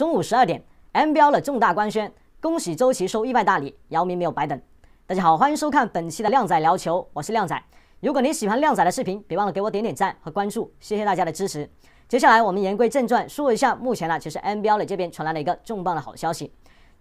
中午十二点 m b L 重大官宣，恭喜周琦收意外大礼，姚明没有白等。大家好，欢迎收看本期的靓仔聊球，我是靓仔。如果你喜欢靓仔的视频，别忘了给我点点赞和关注，谢谢大家的支持。接下来我们言归正传，说一下目前呢，其实 M b L 的这边传来了一个重磅的好消息。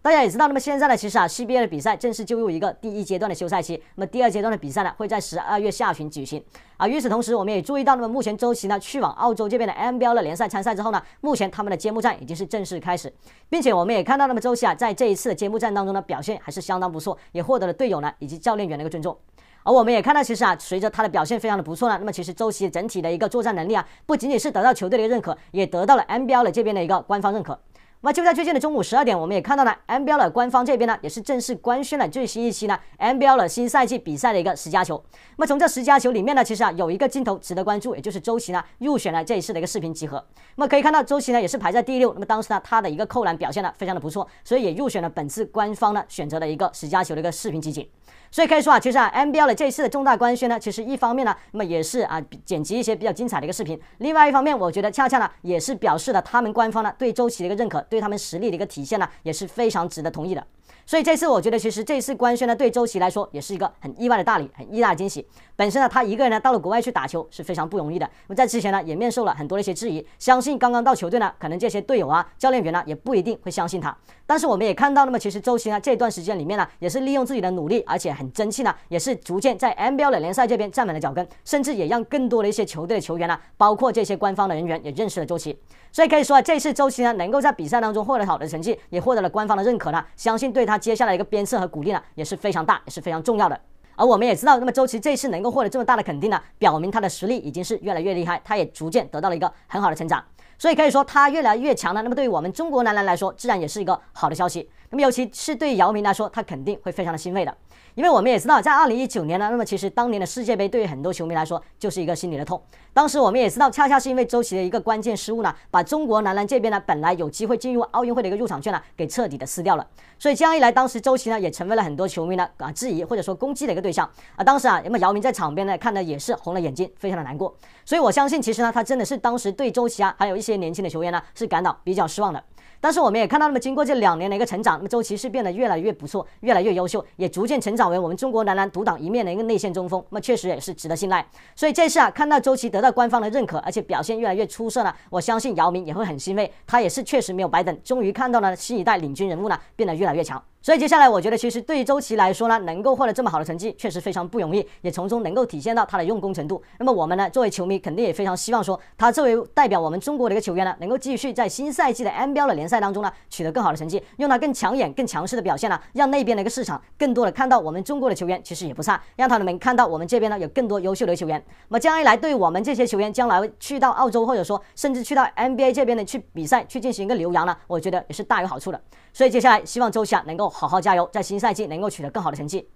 大家也知道，那么现在呢，其实啊，CBA 的比赛正式进入一个第一阶段的休赛期，那么第二阶段的比赛呢，会在十二月下旬举行啊。与此同时，我们也注意到，那么目前周琦呢，去往澳洲这边的 NBL 的联赛参赛之后呢，目前他们的揭幕战已经是正式开始，并且我们也看到，那么周琦啊，在这一次的揭幕战当中呢，表现还是相当不错，也获得了队友呢以及教练员的一个尊重。而我们也看到，其实啊，随着他的表现非常的不错呢，那么其实周琦整体的一个作战能力啊，不仅仅是得到球队的一个认可，也得到了 NBL 这边的一个官方认可。那么就在最近的中午十二点，我们也看到了 n b l 的官方这边呢，也是正式官宣了最新一期呢 n b l 新赛季比赛的一个十佳球。那么从这十佳球里面呢，其实啊有一个镜头值得关注，也就是周琦呢入选了这一次的一个视频集合。那么可以看到周琦呢也是排在第六。那么当时呢他的一个扣篮表现呢非常的不错，所以也入选了本次官方呢选择的一个十佳球的一个视频集锦。所以可以说啊，其实啊 n b l 的这一次的重大官宣呢，其实一方面呢，那么也是啊剪辑一些比较精彩的一个视频；另外一方面，我觉得恰恰呢也是表示了他们官方呢对周琦的一个认可。对他们实力的一个体现呢，也是非常值得同意的。所以这次我觉得，其实这次官宣呢，对周琦来说也是一个很意外的大礼，很意外的惊喜。本身呢，他一个人呢到了国外去打球是非常不容易的，那么在之前呢也面受了很多的一些质疑。相信刚刚到球队呢，可能这些队友啊、教练员呢也不一定会相信他。但是我们也看到，那么其实周琦呢这段时间里面呢，也是利用自己的努力，而且很争气呢，也是逐渐在 NBA 的联赛这边站稳了脚跟，甚至也让更多的一些球队的球员呢，包括这些官方的人员也认识了周琦。所以可以说啊，这次周琦呢能够在比赛。当中获得好的成绩，也获得了官方的认可呢。相信对他接下来一个鞭策和鼓励呢，也是非常大，也是非常重要的。而我们也知道，那么周琦这次能够获得这么大的肯定呢，表明他的实力已经是越来越厉害，他也逐渐得到了一个很好的成长。所以可以说他越来越强了。那么对于我们中国男篮来说，自然也是一个好的消息。那么尤其是对姚明来说，他肯定会非常的欣慰的。因为我们也知道，在二零一九年呢，那么其实当年的世界杯对于很多球迷来说就是一个心里的痛。当时我们也知道，恰恰是因为周琦的一个关键失误呢，把中国男篮这边呢本来有机会进入奥运会的一个入场券呢给彻底的撕掉了。所以这样一来，当时周琦呢也成为了很多球迷呢啊质疑或者说攻击的一个对象。啊，当时啊，那么姚明在场边呢看的也是红了眼睛，非常的难过。所以我相信，其实呢他真的是当时对周琦啊还有一些。这些年轻的球员呢，是感到比较失望的。但是我们也看到，那么经过这两年的一个成长，那么周琦是变得越来越不错，越来越优秀，也逐渐成长为我们中国男篮独当一面的一个内线中锋。那么确实也是值得信赖。所以这次啊，看到周琦得到官方的认可，而且表现越来越出色呢，我相信姚明也会很欣慰。他也是确实没有白等，终于看到了新一代领军人物呢变得越来越强。所以接下来，我觉得其实对于周琦来说呢，能够获得这么好的成绩，确实非常不容易，也从中能够体现到他的用功程度。那么我们呢，作为球迷，肯定也非常希望说，他作为代表我们中国的一个球员呢，能够继续在新赛季的 NBA 的联赛当中呢，取得更好的成绩，用他更抢眼、更强势的表现呢，让那边的一个市场更多的看到我们中国的球员其实也不差，让他们看到我们这边呢有更多优秀的球员。那么这样一来，对于我们这些球员将来去到澳洲，或者说甚至去到 NBA 这边的去比赛、去进行一个留洋呢，我觉得也是大有好处的。所以接下来，希望周琦啊能够。好好加油，在新赛季能够取得更好的成绩。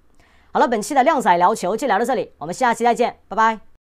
好了，本期的靓仔聊球就聊到这里，我们下期再见，拜拜。